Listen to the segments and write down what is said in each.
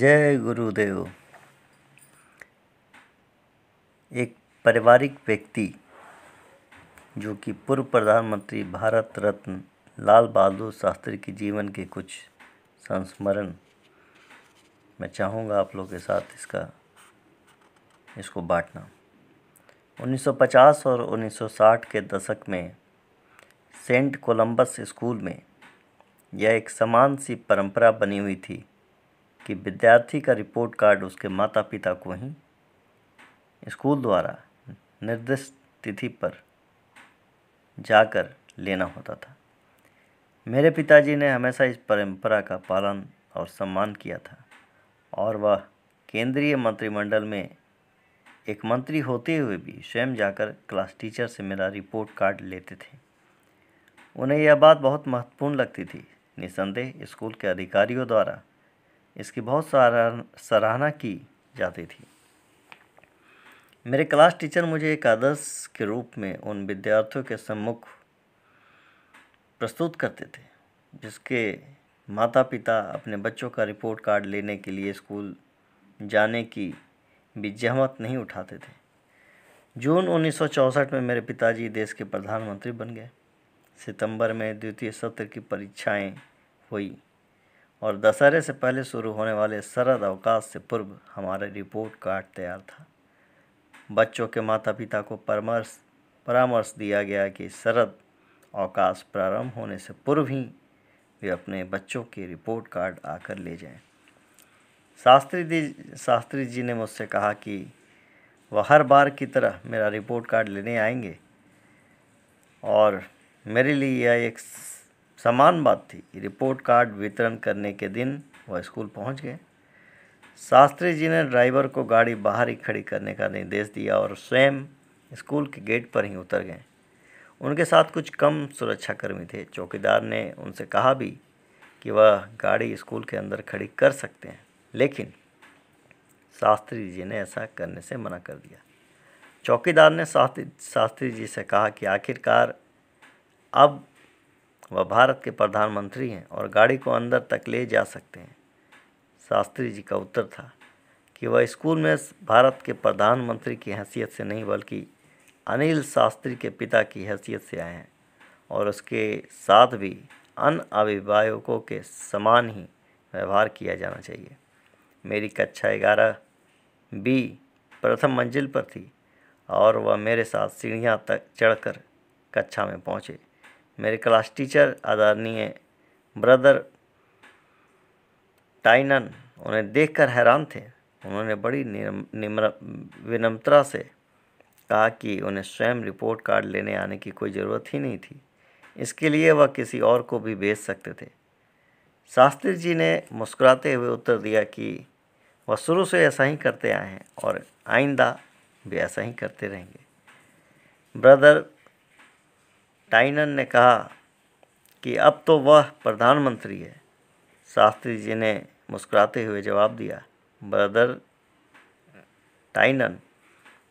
जय गुरुदेव एक पारिवारिक व्यक्ति जो कि पूर्व प्रधानमंत्री भारत रत्न लाल बहादुर शास्त्री के जीवन के कुछ संस्मरण मैं चाहूँगा आप लोग के साथ इसका इसको बांटना 1950 और 1960 के दशक में सेंट कोलंबस स्कूल में यह एक समान सी परंपरा बनी हुई थी कि विद्यार्थी का रिपोर्ट कार्ड उसके माता पिता को ही स्कूल द्वारा निर्दिष्ट तिथि पर जाकर लेना होता था मेरे पिताजी ने हमेशा इस परंपरा का पालन और सम्मान किया था और वह केंद्रीय मंत्रिमंडल में एक मंत्री होते हुए भी स्वयं जाकर क्लास टीचर से मेरा रिपोर्ट कार्ड लेते थे उन्हें यह बात बहुत महत्वपूर्ण लगती थी निसंदेह स्कूल के अधिकारियों द्वारा इसकी बहुत सराहना की जाती थी मेरे क्लास टीचर मुझे एक आदर्श के रूप में उन विद्यार्थियों के सम्मुख प्रस्तुत करते थे जिसके माता पिता अपने बच्चों का रिपोर्ट कार्ड लेने के लिए स्कूल जाने की भी जहमत नहीं उठाते थे जून 1964 में मेरे पिताजी देश के प्रधानमंत्री बन गए सितंबर में द्वितीय सत्र की परीक्षाएं हुई और दशहरे से पहले शुरू होने वाले शरद अवकाश से पूर्व हमारा रिपोर्ट कार्ड तैयार था बच्चों के माता पिता को परामर्श परामर्श दिया गया कि शरद अवकाश प्रारंभ होने से पूर्व ही वे अपने बच्चों के रिपोर्ट कार्ड आकर ले जाएं। शास्त्री जी शास्त्री जी ने मुझसे कहा कि वह हर बार की तरह मेरा रिपोर्ट कार्ड लेने आएंगे और मेरे लिए यह एक समान बात थी रिपोर्ट कार्ड वितरण करने के दिन वह स्कूल पहुंच गए शास्त्री जी ने ड्राइवर को गाड़ी बाहर ही खड़ी करने का निर्देश दिया और स्वयं स्कूल के गेट पर ही उतर गए उनके साथ कुछ कम सुरक्षाकर्मी थे चौकीदार ने उनसे कहा भी कि वह गाड़ी स्कूल के अंदर खड़ी कर सकते हैं लेकिन शास्त्री जी ने ऐसा करने से मना कर दिया चौकीदार ने शास्त्री शास्त्री जी से कहा कि आखिरकार अब वह भारत के प्रधानमंत्री हैं और गाड़ी को अंदर तक ले जा सकते हैं शास्त्री जी का उत्तर था कि वह स्कूल में भारत के प्रधानमंत्री की हैसियत से नहीं बल्कि अनिल शास्त्री के पिता की हैसियत से आए हैं और उसके साथ भी अन्य अभिभावकों के समान ही व्यवहार किया जाना चाहिए मेरी कक्षा ग्यारह बी प्रथम मंजिल पर थी और वह मेरे साथ सीढ़ियाँ तक चढ़कर कक्षा में पहुँचे मेरे क्लास टीचर आदरणीय ब्रदर टाइनन उन्हें देखकर हैरान थे उन्होंने बड़ी निम्र विनम्रता से कहा कि उन्हें स्वयं रिपोर्ट कार्ड लेने आने की कोई ज़रूरत ही नहीं थी इसके लिए वह किसी और को भी भेज सकते थे शास्त्री जी ने मुस्कुराते हुए उत्तर दिया कि वह शुरू से ऐसा ही करते आए हैं और आइंदा भी ऐसा ही करते रहेंगे ब्रदर टाइनन ने कहा कि अब तो वह प्रधानमंत्री है शास्त्री जी ने मुस्कुराते हुए जवाब दिया ब्रदर टाइनन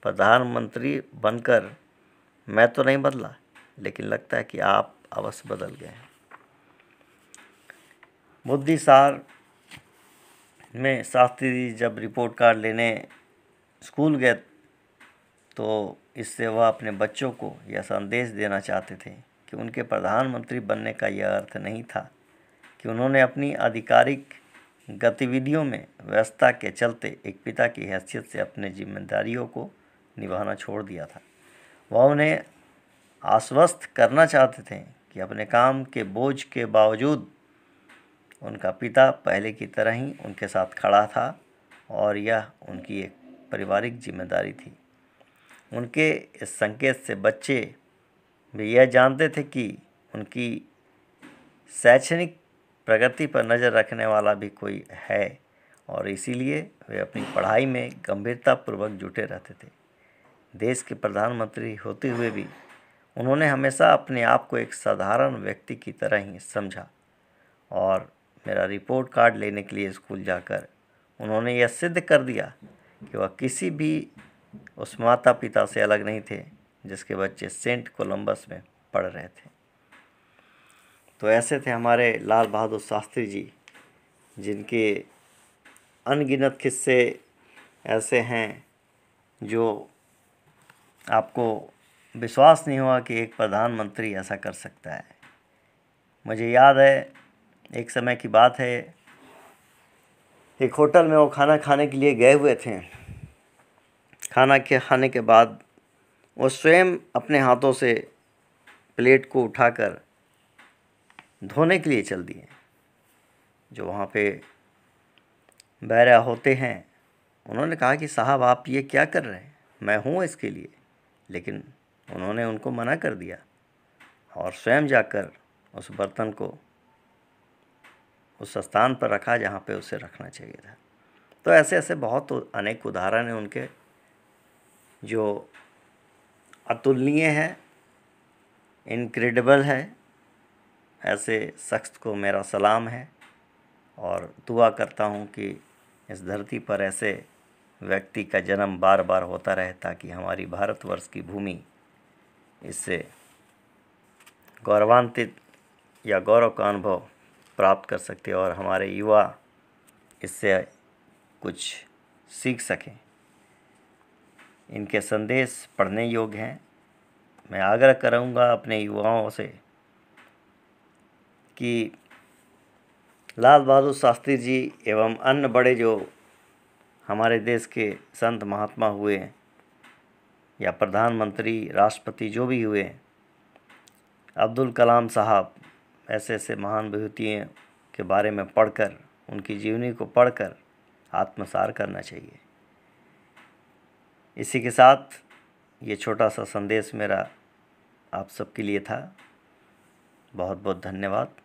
प्रधानमंत्री बनकर मैं तो नहीं बदला लेकिन लगता है कि आप अवश्य बदल गए हैं बुद्धिसार में शास्त्री जी जब रिपोर्ट कार्ड लेने स्कूल गए तो इससे वह अपने बच्चों को यह संदेश देना चाहते थे कि उनके प्रधानमंत्री बनने का यह अर्थ नहीं था कि उन्होंने अपनी आधिकारिक गतिविधियों में व्यवस्था के चलते एक पिता की हैसियत से अपने जिम्मेदारियों को निभाना छोड़ दिया था वह उन्हें आश्वस्त करना चाहते थे कि अपने काम के बोझ के बावजूद उनका पिता पहले की तरह ही उनके साथ खड़ा था और यह उनकी एक पारिवारिक जिम्मेदारी थी उनके इस संकेत से बच्चे भी यह जानते थे कि उनकी शैक्षणिक प्रगति पर नज़र रखने वाला भी कोई है और इसीलिए वे अपनी पढ़ाई में गंभीरतापूर्वक जुटे रहते थे देश के प्रधानमंत्री होते हुए भी उन्होंने हमेशा अपने आप को एक साधारण व्यक्ति की तरह ही समझा और मेरा रिपोर्ट कार्ड लेने के लिए स्कूल जाकर उन्होंने यह सिद्ध कर दिया कि वह किसी भी उस माता पिता से अलग नहीं थे जिसके बच्चे सेंट कोलंबस में पढ़ रहे थे तो ऐसे थे हमारे लाल बहादुर शास्त्री जी जिनके अनगिनत किस्से ऐसे हैं जो आपको विश्वास नहीं हुआ कि एक प्रधानमंत्री ऐसा कर सकता है मुझे याद है एक समय की बात है एक होटल में वो खाना खाने के लिए गए हुए थे खाना के खाने के बाद वो स्वयं अपने हाथों से प्लेट को उठाकर धोने के लिए चल दिए जो वहाँ पे बैरा होते हैं उन्होंने कहा कि साहब आप ये क्या कर रहे हैं मैं हूँ इसके लिए लेकिन उन्होंने उनको मना कर दिया और स्वयं जाकर उस बर्तन को उस स्थान पर रखा जहाँ पे उसे रखना चाहिए था तो ऐसे ऐसे बहुत अनेक उदाहरण हैं उनके जो अतुलनीय है इनक्रेडिबल है ऐसे शख्स को मेरा सलाम है और दुआ करता हूँ कि इस धरती पर ऐसे व्यक्ति का जन्म बार बार होता रहे ताकि हमारी भारतवर्ष की भूमि इससे गौरवान्वित या गौरव का अनुभव प्राप्त कर सकते और हमारे युवा इससे कुछ सीख सकें इनके संदेश पढ़ने योग्य हैं मैं आग्रह करूँगा अपने युवाओं से कि लाल बहादुर शास्त्री जी एवं अन्य बड़े जो हमारे देश के संत महात्मा हुए या प्रधानमंत्री राष्ट्रपति जो भी हुए अब्दुल कलाम साहब ऐसे ऐसे महान विभूतियों के बारे में पढ़कर उनकी जीवनी को पढ़कर आत्मसार करना चाहिए इसी के साथ ये छोटा सा संदेश मेरा आप सबके लिए था बहुत बहुत धन्यवाद